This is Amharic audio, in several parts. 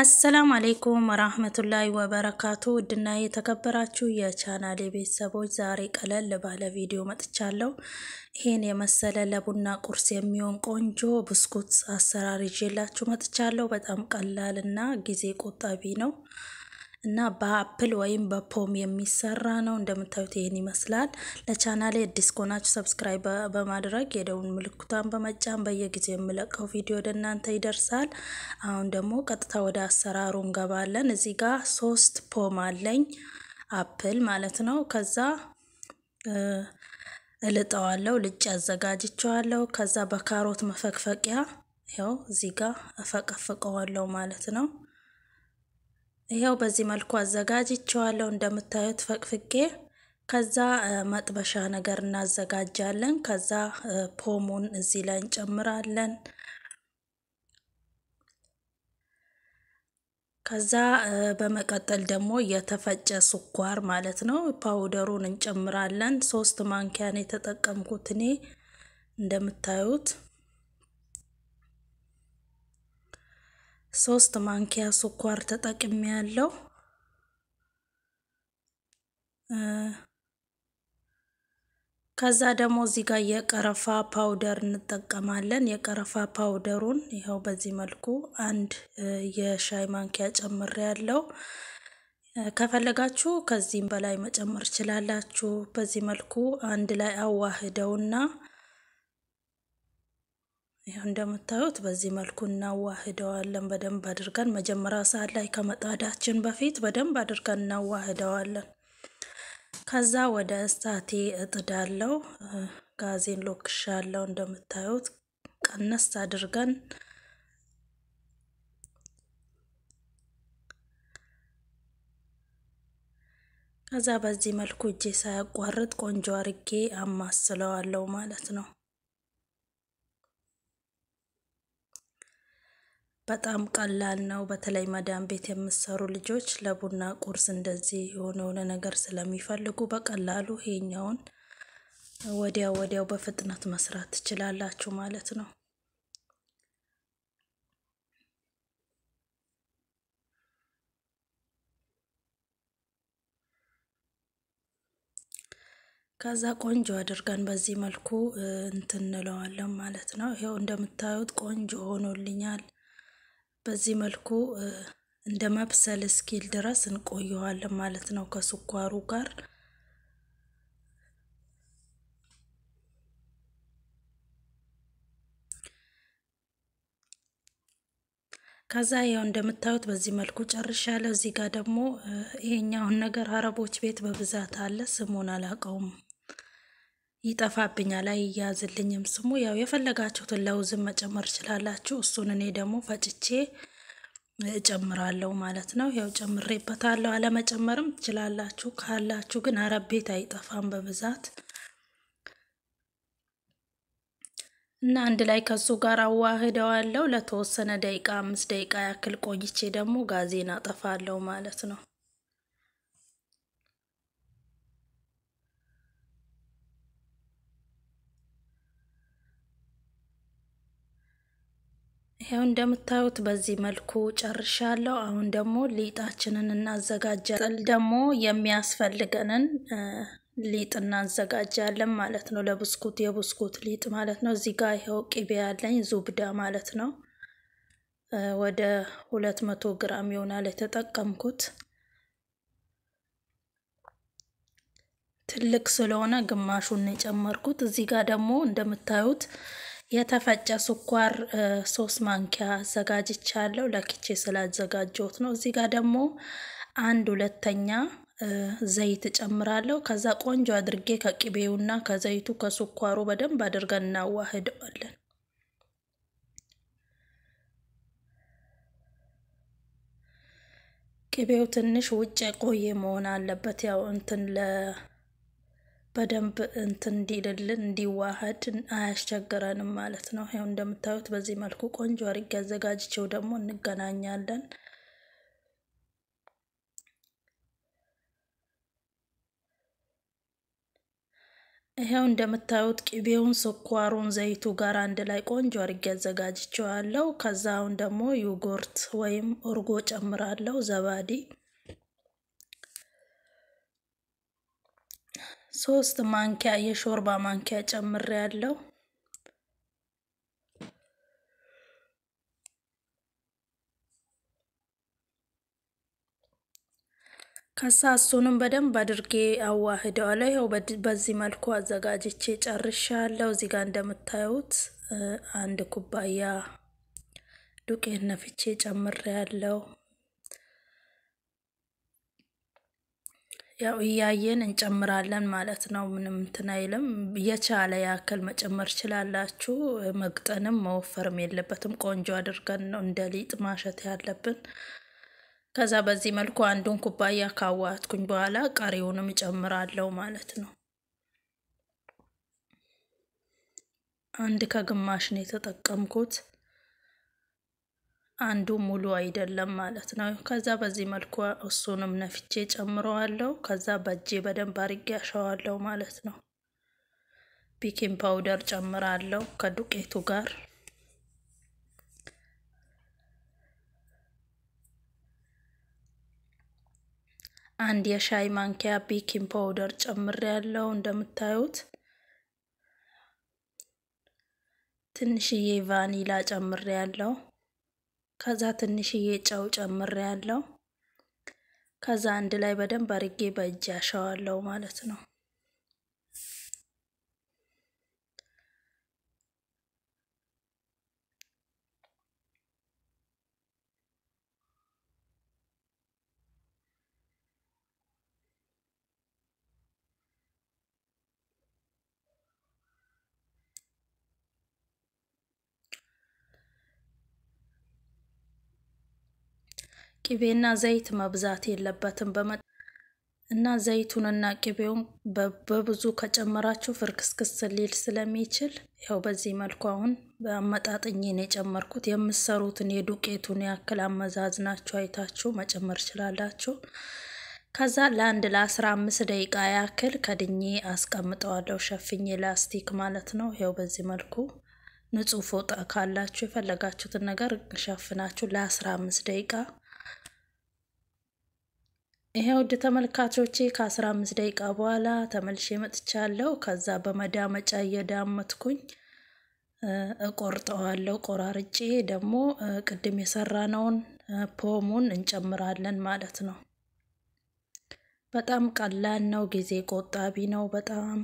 አሰላም አሌይኩም ወራህመቱላይ ወበረካቱ ውድና የተከበራችሁ የቻናሌ ቤተሰቦች ዛሬ ቀለል ባለ ቪዲዮ መጥቻለሁ። ይህን የመሰለ ለቡና ቁርስ የሚሆን ቆንጆ ብስኩት አሰራር ይዤላችሁ መጥቻለሁ። በጣም ቀላልና ጊዜ ቆጣቢ ነው። እና በአፕል ወይም በፖም የሚሰራ ነው። እንደምታዩት ይህን ይመስላል። ለቻናሌ አዲስ ከሆናችሁ ሰብስክራይብ በማድረግ የደውን ምልክቷን በመጫን በየጊዜው የምለቀው ቪዲዮ ወደ እናንተ ይደርሳል። አሁን ደግሞ ቀጥታ ወደ አሰራሩ እንገባለን። እዚህ ጋር ሶስት ፖም አለኝ አፕል ማለት ነው። ከዛ እልጠዋለው ልጭ አዘጋጅቸዋለሁ። ከዛ በካሮት መፈቅፈቂያ ያው እዚህ ጋር እፈቀፍቀዋለው ማለት ነው። ይኸው በዚህ መልኩ አዘጋጅቼዋለሁ። እንደምታዩት ፈቅፍቄ ከዛ መጥበሻ ነገር እናዘጋጃለን። ከዛ ፖሙን እዚህ ላይ እንጨምራለን። ከዛ በመቀጠል ደግሞ የተፈጨ ስኳር ማለት ነው፣ ፓውደሩን እንጨምራለን። ሶስት ማንኪያን የተጠቀምኩት እኔ እንደምታዩት ሶስት ማንኪያ ስኳር ተጠቅሜ ያለው ከዛ ደግሞ እዚህ ጋር የቀረፋ ፓውደር እንጠቀማለን። የቀረፋ ፓውደሩን ይኸው በዚህ መልኩ አንድ የሻይ ማንኪያ ጨምሬ ያለው። ከፈለጋችሁ ከዚህም በላይ መጨመር ችላላችሁ በዚህ መልኩ አንድ ላይ አዋህደውና ይህ እንደምታዩት በዚህ መልኩ እናዋህደዋለን በደንብ አድርገን መጀመሪያ ሰዓት ላይ ከመጣዳችን በፊት በደንብ አድርገን እናዋህደዋለን። ከዛ ወደ እሳቴ እጥዳለው። ጋዜን ሎክሻ አለው እንደምታዩት ቀነስ አድርገን ከዛ በዚህ መልኩ እጄ ሳያቋርጥ ቆንጆ አርጌ አማስለዋለው ማለት ነው። በጣም ቀላል ነው። በተለይ መዳም ቤት የምሰሩ ልጆች ለቡና ቁርስ እንደዚህ የሆነ የሆነ ነገር ስለሚፈልጉ በቀላሉ ይሄኛውን ወዲያው ወዲያው በፍጥነት መስራት ትችላላችሁ ማለት ነው። ከዛ ቆንጆ አድርገን በዚህ መልኩ እንትንለዋለን ማለት ነው። ይኸው እንደምታዩት ቆንጆ ሆኖልኛል። በዚህ መልኩ እንደ መብሰል እስኪል ድረስ እንቆየዋለን ማለት ነው ከስኳሩ ጋር። ከዛ ያው እንደምታዩት በዚህ መልኩ ጨርሻለሁ። እዚህ ጋር ደግሞ ይሄኛውን ነገር አረቦች ቤት በብዛት አለ፣ ስሙን አላውቀውም። ይጠፋብኛል፣ አይያዝልኝም ስሙ። ያው የፈለጋችሁትን ለውዝም መጨመር ይችላላችሁ። እሱን እኔ ደግሞ ፈጭቼ እጨምራለሁ ማለት ነው። ያው ጨምሬበታለሁ። አለመጨመርም ትችላላችሁ። ካላችሁ ግን አረብ ቤት አይጠፋም በብዛት እና አንድ ላይ ከሱ ጋር አዋህደዋለሁ። ለተወሰነ ደቂቃ አምስት ደቂቃ ያክል ቆይቼ ደግሞ ጋዜን አጠፋለሁ ማለት ነው። ይኸው እንደምታዩት በዚህ መልኩ ጨርሻለሁ። አሁን ደግሞ ሊጣችንን እናዘጋጃለን። ደግሞ የሚያስፈልገንን ሊጥ እናዘጋጃለን ማለት ነው። ለብስኩት የብስኩት ሊጥ ማለት ነው። እዚህ ጋር ይኸው ቅቤ ያለኝ ዙብዳ ማለት ነው። ወደ ሁለት መቶ ግራም ይሆናል የተጠቀምኩት። ትልቅ ስለሆነ ግማሹን የጨመርኩት። እዚህ ጋር ደግሞ እንደምታዩት የተፈጨ ስኳር ሶስት ማንኪያ አዘጋጅቻለሁ። ለክቼ ስላዘጋጀሁት ነው። እዚህ ጋር ደግሞ አንድ ሁለተኛ ዘይት ጨምራለሁ። ከዛ ቆንጆ አድርጌ ከቅቤውና ከዘይቱ ከስኳሩ በደንብ አድርገን እናዋህደዋለን። ቅቤው ትንሽ ውጭ የቆየ መሆን አለበት። ያው እንትን ለ በደንብ እንትን እንዲልልን እንዲዋሃድ አያስቸግረንም ማለት ነው። ይኸው እንደምታዩት በዚህ መልኩ ቆንጆ አድርጌ አዘጋጅቼው ደግሞ እንገናኛለን። ይኸው እንደምታዩት ቅቤውን፣ ስኳሩን፣ ዘይቱ ጋር አንድ ላይ ቆንጆ አድርጌ አዘጋጅቼዋለሁ። ከዛ አሁን ደግሞ ዩጎርት ወይም እርጎ ጨምራለሁ ዘባዲ ሶስት ማንኪያ የሾርባ ማንኪያ ጨምሬ ያለው ከሳ እሱንም በደንብ አድርጌ አዋህደዋለሁ። ይኸው በዚህ መልኩ አዘጋጅቼ ጨርሻለሁ። እዚህ ጋር እንደምታዩት አንድ ኩባያ ዱቄት ነፍቼ ጨምሬ ያለው ያው እያየን እንጨምራለን ማለት ነው። ምንም እንትን አይልም። የቻለ ያክል መጨመር ችላላችሁ መግጠንም መወፈርም የለበትም። ቆንጆ አድርገን ነው እንደ ሊጥ ማሸት ያለብን። ከዛ በዚህ መልኩ አንዱን ኩባያ ካዋትኩኝ በኋላ ቀሪውንም እጨምራለሁ ማለት ነው። አንድ ከግማሽ ነው የተጠቀምኩት። አንዱ ሙሉ አይደለም ማለት ነው። ከዛ በዚህ መልኩ እሱንም ነፍቼ ጨምረዋለሁ። ከዛ በእጄ በደንብ አርጌ አሸዋለሁ ማለት ነው። ቤኪንግ ፓውደር ጨምራለሁ ከዱቄቱ ጋር አንድ የሻይ ማንኪያ ቤኪንግ ፓውደር ጨምሬ ያለው እንደምታዩት ትንሽዬ ቫኒላ ጨምር ያለው ከዛ ትንሽዬ ጨው ጨምር ያለው ከዛ አንድ ላይ በደንብ አርጌ በእጅ አሸዋለሁ ማለት ነው። ቅቤና ዘይት መብዛት የለበትም። እና ዘይቱንና ቅቤውን በብዙ ከጨመራችሁ ፍርክስክስ ሊል ስለሚችል ያው በዚህ መልኩ አሁን ነው የጨመርኩት የምሰሩትን የዱቄቱን ያክል አመዛዝናችሁ አይታችሁ መጨመር ችላላችሁ። ከዛ ለአንድ ለአስራ አምስት ደቂቃ ያክል ከድኜ አስቀምጠዋለሁ፣ ሸፍኜ ላስቲክ ማለት ነው። ያው በዚህ መልኩ ንጹህ ፎጣ ካላችሁ የፈለጋችሁትን ነገር ሸፍናችሁ ለአስራ አምስት ደቂቃ ይሄ ውድ ተመልካቾቼ ከ15 ደቂቃ በኋላ ተመልሼ መጥቻለሁ። ከዛ በመዳመጫ እየዳመትኩኝ እቆርጠዋለሁ። ቆራርጬ ደግሞ ቅድም የሰራነውን ፖሙን እንጨምራለን ማለት ነው። በጣም ቀላል ነው፣ ጊዜ ቆጣቢ ነው። በጣም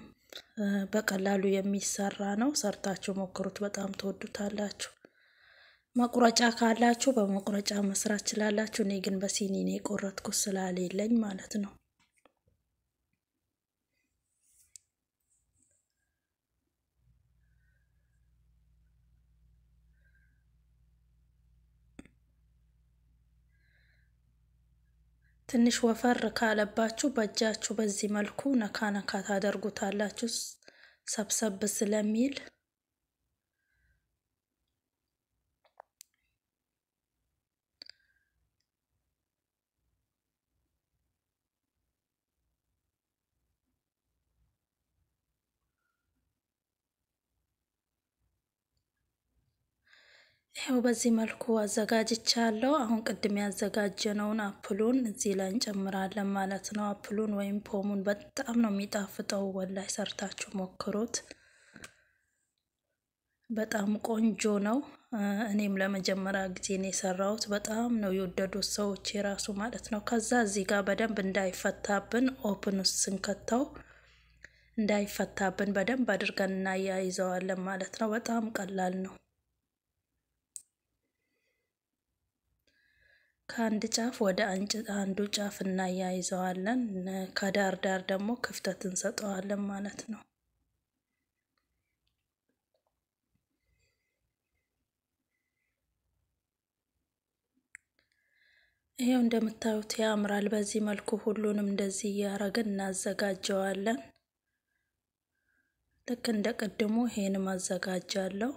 በቀላሉ የሚሰራ ነው። ሰርታችሁ ሞክሩት፣ በጣም ትወዱታላችሁ። መቁረጫ ካላችሁ በመቁረጫ መስራት ችላላችሁ። እኔ ግን በሲኒ ነው የቆረጥኩት ስላሌለኝ ማለት ነው። ትንሽ ወፈር ካለባችሁ በእጃችሁ በዚህ መልኩ ነካ ነካ ታደርጉታላችሁ ሰብሰብ ስለሚል ይኸው በዚህ መልኩ አዘጋጅቻለሁ። አሁን ቅድም ያዘጋጀነውን አፕሉን እዚህ ላይ እንጨምራለን ማለት ነው። አፕሉን ወይም ፖሙን በጣም ነው የሚጣፍጠው። ወላይ ሰርታችሁ ሞክሩት። በጣም ቆንጆ ነው። እኔም ለመጀመሪያ ጊዜ ነው የሰራሁት። በጣም ነው የወደዱት ሰዎች የራሱ ማለት ነው። ከዛ እዚህ ጋር በደንብ እንዳይፈታብን ኦፕን ውስጥ ስንከተው እንዳይፈታብን በደንብ አድርገን እናያይዘዋለን ማለት ነው። በጣም ቀላል ነው። ከአንድ ጫፍ ወደ አንዱ ጫፍ እናያይዘዋለን። ከዳር ዳር ደግሞ ክፍተት እንሰጠዋለን ማለት ነው። ይሄው እንደምታዩት ያምራል። በዚህ መልኩ ሁሉንም እንደዚህ እያረግን እናዘጋጀዋለን። ልክ እንደ ቅድሙ ይሄን አዘጋጃለሁ።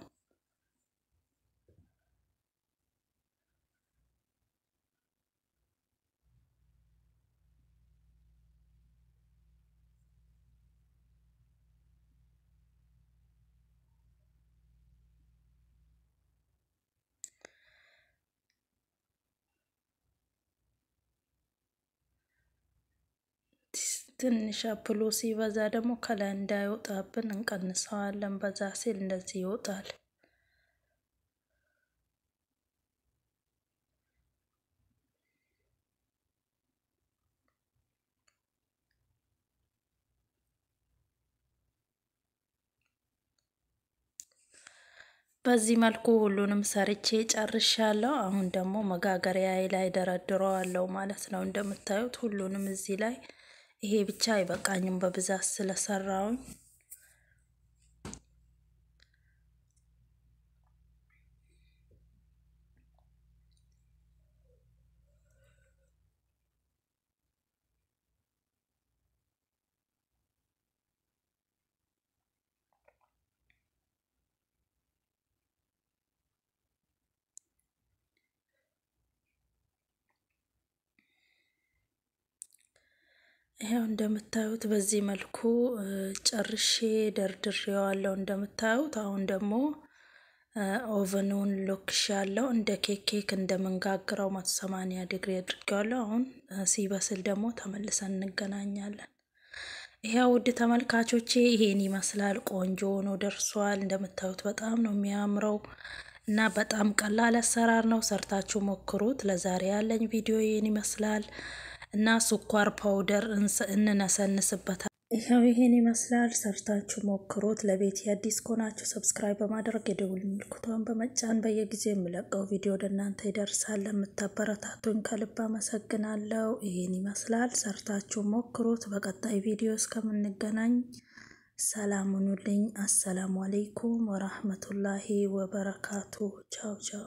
ትንሽ አፕሎ ሲበዛ ደግሞ ከላይ እንዳይወጣብን እንቀንሰዋለን። በዛ ሲል እንደዚህ ይወጣል። በዚህ መልኩ ሁሉንም ሰርቼ ጨርሻለሁ። አሁን ደግሞ መጋገሪያ ላይ ደረድረዋለሁ ማለት ነው። እንደምታዩት ሁሉንም እዚህ ላይ ይሄ ብቻ አይበቃኝም በብዛት ስለሰራውኝ ይኸው እንደምታዩት በዚህ መልኩ ጨርሼ ደርድሬዋለሁ። እንደምታዩት አሁን ደግሞ ኦቨኑን ሎክሽ ያለው እንደ ኬክ ኬክ እንደምንጋግረው መቶ ሰማንያ ዲግሪ አድርጌዋለሁ። አሁን ሲበስል ደግሞ ተመልሰን እንገናኛለን። ይኸው ውድ ተመልካቾቼ ይሄን ይመስላል። ቆንጆ ሆኖ ደርሷል። እንደምታዩት በጣም ነው የሚያምረው እና በጣም ቀላል አሰራር ነው። ሰርታችሁ ሞክሩት። ለዛሬ ያለኝ ቪዲዮ ይህን ይመስላል። እና ስኳር ፓውደር እንነሰንስበታል። ይኸው ይህን ይመስላል። ሰርታችሁ ሞክሩት። ለቤት የአዲስ ከሆናችሁ ሰብስክራይብ በማድረግ የደውል ምልክቷን በመጫን በየጊዜ የምለቀው ቪዲዮ ወደ እናንተ ይደርሳል። ለምታበረታቱኝ ከልብ አመሰግናለሁ። ይህን ይመስላል። ሰርታችሁ ሞክሩት። በቀጣይ ቪዲዮ እስከምንገናኝ ሰላም ሁኑልኝ። አሰላሙ አለይኩም ወራህመቱላሂ ወበረካቱ። ቻው ቻው።